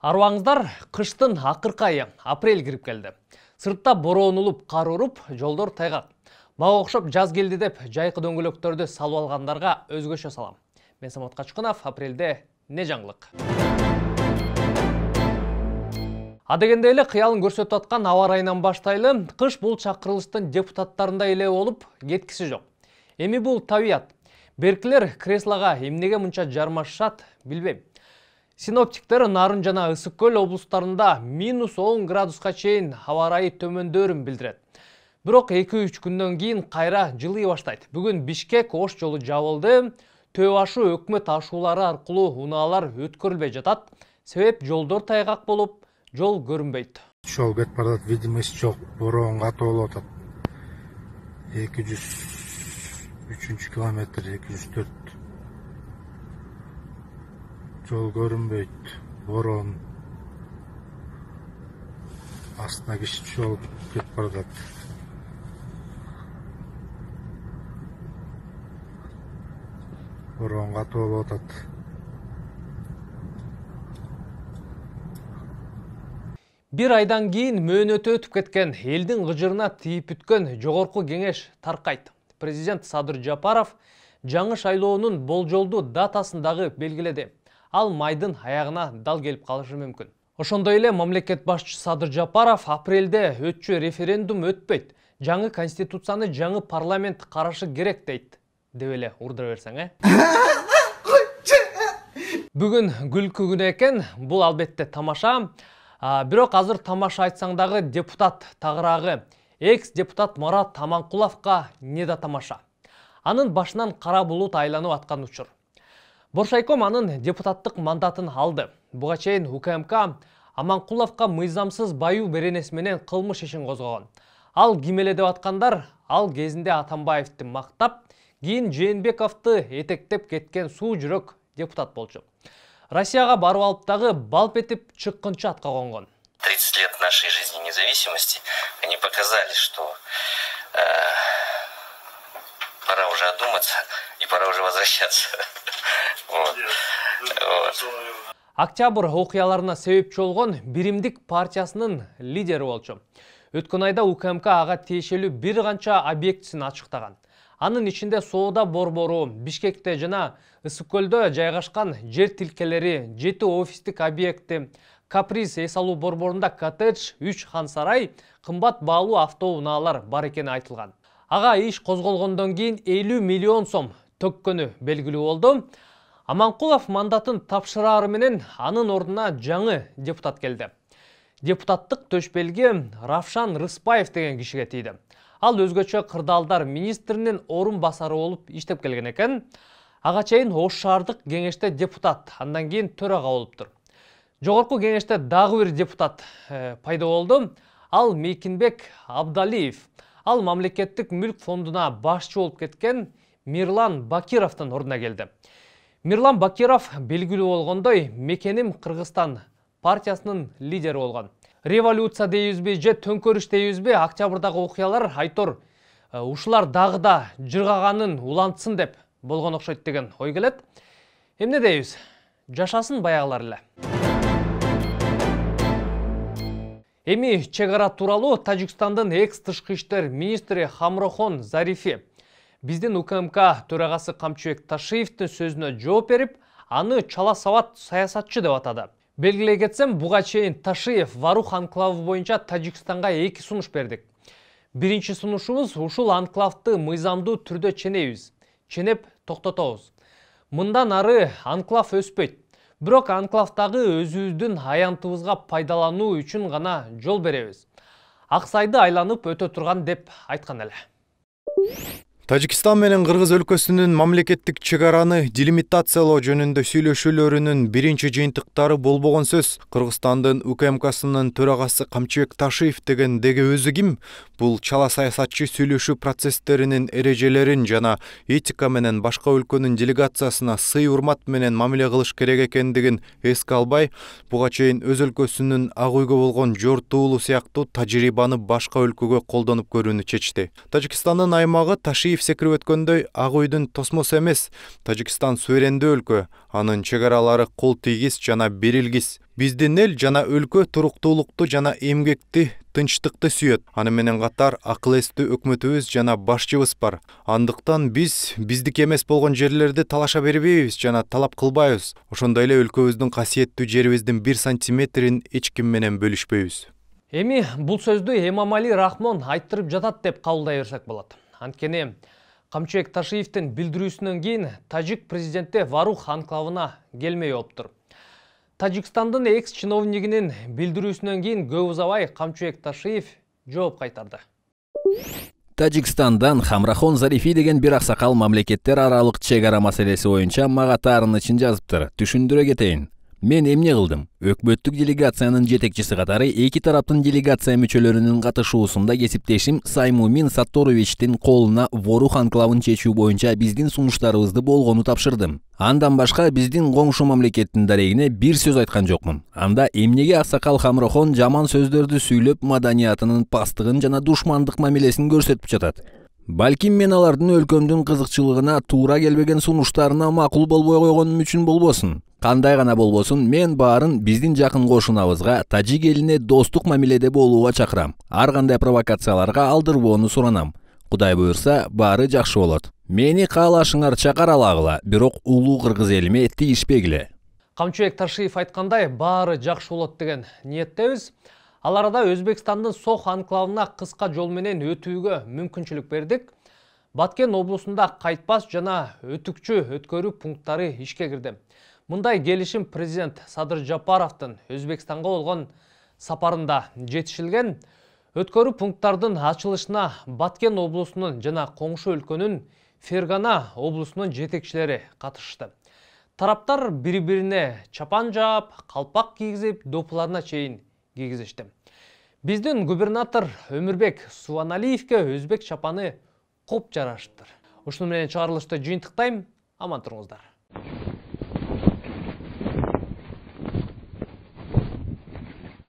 Аруаңыздар қыштың ақырқа айы, апрель кіріп келді. Сыртта борон улуп, қар жолдор тайғақ. Мага окшоп жаз келді деп, жайқы дөңгөлөктөрдү салып алгандарга өзгөчө салам. Мен Самат Качкынов, апрелде не жаңылык? Адегенде эле кыялын көрсөтүп аткан аба ырайынан баштайлы, кыш бул чакырылыштын депутаттарында эле болуп, кеткиси жок. Эми бул табият. Беркилер креслаға эмнеге мынча жармашышат, билбейм синоптиктер нарын жана ысык көл облустарында минус 10 градусқа чейін аба ырайы төмөндөөрүн билдирет бирок эки үч күндөн кийин кайра жылый баштайт бүгүн бишкек ош жолу жабылды төу ашу өкмөт ашуулары аркылуу унаалар өткөрүлбөй жатат себеп жолдор тайгак болып, жол көрінбейді. жол кетип бардат видимость жок бороон катуу болуп атат эки жүз километр эки жол көрүнбөйт борон астына киши түшүп алып кетип баратат борон катуу болуп атат бир айдан кийин мөөнөтү өтүп кеткен элдин кыжырына тийип бүткөн жогорку кеңеш таркайт президент садыр жапаров жаңы шайлоонун болжолдуу датасын дагы белгиледи ал майдың аяғына дал келіп қалышы мүмкін ошондой эле мамлекет башчы садыр жапаров апрелде өтчү референдум өтпөйт жаңы конституцияны жаңы парламент қарашы керек дейт деп эле урдура берсең э бүгүн күлкү күнү экен бул албетте тамаша бирок азыр тамаша айтсаң дагы депутат тагыраагы экс депутат марат аманкуловко не да тамаша анын башынан кара булут айланып аткан учур боршайком анын депутаттык мандатын алды буга чейин укмк аманкуловго мыйзамсыз байу беренеси менен кылмыш ишин ал кемеледі деп ал кезінде Атамбаевті мақтап, кейін Женбековты етектеп кеткен су жүрөк депутат болчу россияга бару алыптағы дагы балп этип чыккынчы атка 30 лет нашей жизни независимости они показали что э, пора уже одуматься и пора уже возвращаться октябрь окуяларына себепчи болгон биримдик партиясынын лидери болчу өткөн айда укмк ага тиешелүү бир канча объектисин ачыктаган анын ичинде соода борбору бишкекте жана ысык көлдө жайгашкан жер тилкелери жети офистик объекти каприз эс алуу борборунда коттедж үч хан сарай кымбат баалуу автоунаалар бар экени айтылган ага иш козголгондон кийин элүү миллион сом төккөнү белгилүү болду аманқұлов мандатын менен анын орнына жаңы депутат келді депутаттық төшпелге Рафшан рыспаев деген кишиге тейді. ал өзгөтші қырдалдар министрінен орын басары олып іштеп келген екен, ағачайын ош шаардык кеңеште депутат андан кийин төрага болуптур жогорку кеңеште дагы бир депутат э, пайда олды. ал мейкинбек абдалиев ал Мамлекеттік мүлк фондына башчы болуп кеткен мирлан Бакировтың ордуна келді мирлан бакиров белгілі болгондой мекеним кыргызстан партиясының лидери олған. революция дейбизби же төңкөрүш дейбизби октябрдагы окуялар айтор ұшылар дағыда да жыргаганын улантсын деп болған окшойт деген ой келет эмне дейбиз жашасын баяғылар эле эми чек ара тууралуу тажикстандын экс тышкы иштер министри хамрохон зарифи биздин укмк төрагасы камчыбек ташиевдин сөзүнө жооп берип аны чала сабат саясатчы деп атады белгилей кетсем буга чейин ташиев варух анклавы боюнча тажикстанга эки сунуш бердик биринчи сунушубуз ушул анклавды мыйзамдуу түрдө ченейбиз ченеп токтотобуз мындан ары анклав өспөйт бирок анклавдагы өзүбүздүн аянтыбызга пайдалануу үчүн гана жол беребиз ак сайды айланып өтө турган деп айткан эле тажикистан менен кыргыз өлкөсүнүн мамлекеттик чек араны делимитациялоо жөнүндө сүйлөшүүлөрүнүн биринчи жыйынтыктары болбогон сөз кыргызстандын укмксынын төрагасы камчыбек ташиев деген деги өзү ким бул чала саясатчы сүйлөшүү процесстеринин эрежелерин жана этика менен башка өлкөнүн делегациясына сый урмат менен мамиле кылыш керек экендигин эске албай буга чейин өз өлкөсүнүн ак үйгө болгон жортуулу сыяктуу тажрыйбаны башка өлкөгө колдонуп көрүүнү чечти тажикстандын аймагы ташиев Алиев секирип өткөндөй ак үйдүн тосмосу эмес тажикстан суверендүү өлкө анын чек аралары кол жана берилгис биздин эл жана өлкө туруктуулукту жана эмгекти тынчтыкты сүйөт аны менен катар акыл эстүү өкмөтүбүз жана башчыбыз бар андыктан биз биздики эмес болгон жерлерди талаша бербейбиз жана талап кылбайбыз ошондой эле өлкөбүздүн касиеттүү жерибиздин бир сантиметрин эч ким менен бөлүшпөйбүз эми бул сөздү эмомали рахмон айттырып жатат деп кабылдай берсек болот Анткене, Қамчек Ташиевтің билдирүүсүнөн кейін тажик президентте варух анклавына келмей оптыр. тажикстандын экс чиновнигинин билдирүүсүнөн кейін көп Қамчек ташиев жооп қайтарды. тажикстандан хамрахон зарифи деген бир аксакал мамлекеттер аралық чегара ара ойынша боюнча мага жазыптыр Түшіндіре кетейін мен эмне кылдым өкмөттүк делегациянын жетекчиси катары эки тараптын делегация мүчөлөрүнүн катышуусунда кесиптешим саймумин сатторовичтин колуна ворух анклавын чечүү боюнча биздин сунуштарыбызды болгону тапшырдым андан башка биздин коңшу мамлекеттин дарегине бир сөз айткан жокмун анда эмнеге аксакал хамрохон жаман сөздөрдү сүйлөп маданиятынын пастыгын жана душмандык мамилесин көрсөтүп жатат балким мен алардын өлкөмдүн кызыкчылыгына туура келбеген сунуштарына макул болбой койгонум үчүн болбосун кандай гана болбосун мен баарын биздин жакын кошунабызга тажик элине достук мамиледе болууга чакырам ар кандай провокацияларга алдырбоону суранам кудай буюрса баары жакшы болот мени каалашыңарча каралагыла бирок улуу кыргыз элиме тийишпегиле камчыбек таршиев айткандай баары жакшы болот деген ниеттебиз ал арада өзбекстандын сох анклавына кыска жол менен өтүүгө мүмкүнчүлүк баткен облысында қайтпас жана өтүкчү өткөрі пункттары ишке кірді. мындай келішім президент садыр жапаровдун өзбекстанға олған сапарында жетішілген, өткөрі пункттардың ашылышына баткен облысының жана қоңшы өлкөнің фергана облысының жетекшілері қатышты. тараптар бір-біріне чапан жаап қалпақ кийгизип допуларына чейін кийгизишти Біздің губернатор өмірбек субаналиевке өзбек шапаны қоп жарашыптыр. ушуну менен чыгарылышты жыйынтыктайм аман туруңуздар